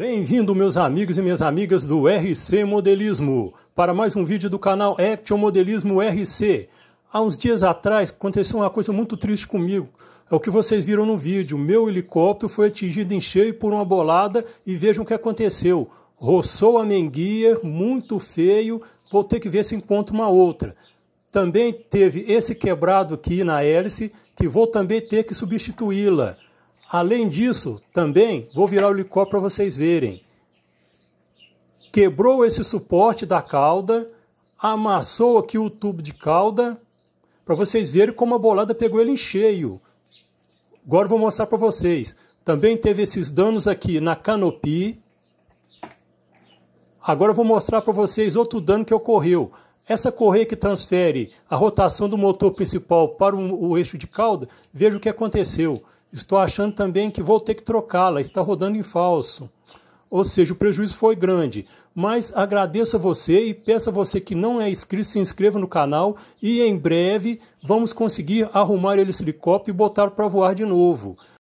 Bem-vindo, meus amigos e minhas amigas do RC Modelismo, para mais um vídeo do canal Action Modelismo RC. Há uns dias atrás aconteceu uma coisa muito triste comigo. É o que vocês viram no vídeo. Meu helicóptero foi atingido em cheio por uma bolada e vejam o que aconteceu. Roçou a menguia, muito feio. Vou ter que ver se encontro uma outra. Também teve esse quebrado aqui na hélice, que vou também ter que substituí-la. Além disso, também vou virar o licor para vocês verem. Quebrou esse suporte da cauda, amassou aqui o tubo de cauda, para vocês verem como a bolada pegou ele em cheio. Agora vou mostrar para vocês. Também teve esses danos aqui na canopi. Agora vou mostrar para vocês outro dano que ocorreu. Essa correia que transfere a rotação do motor principal para o, o eixo de cauda, veja o que aconteceu. Estou achando também que vou ter que trocá-la, está rodando em falso. Ou seja, o prejuízo foi grande. Mas agradeço a você e peço a você que não é inscrito, se inscreva no canal e em breve vamos conseguir arrumar ele helicóptero e botar para voar de novo.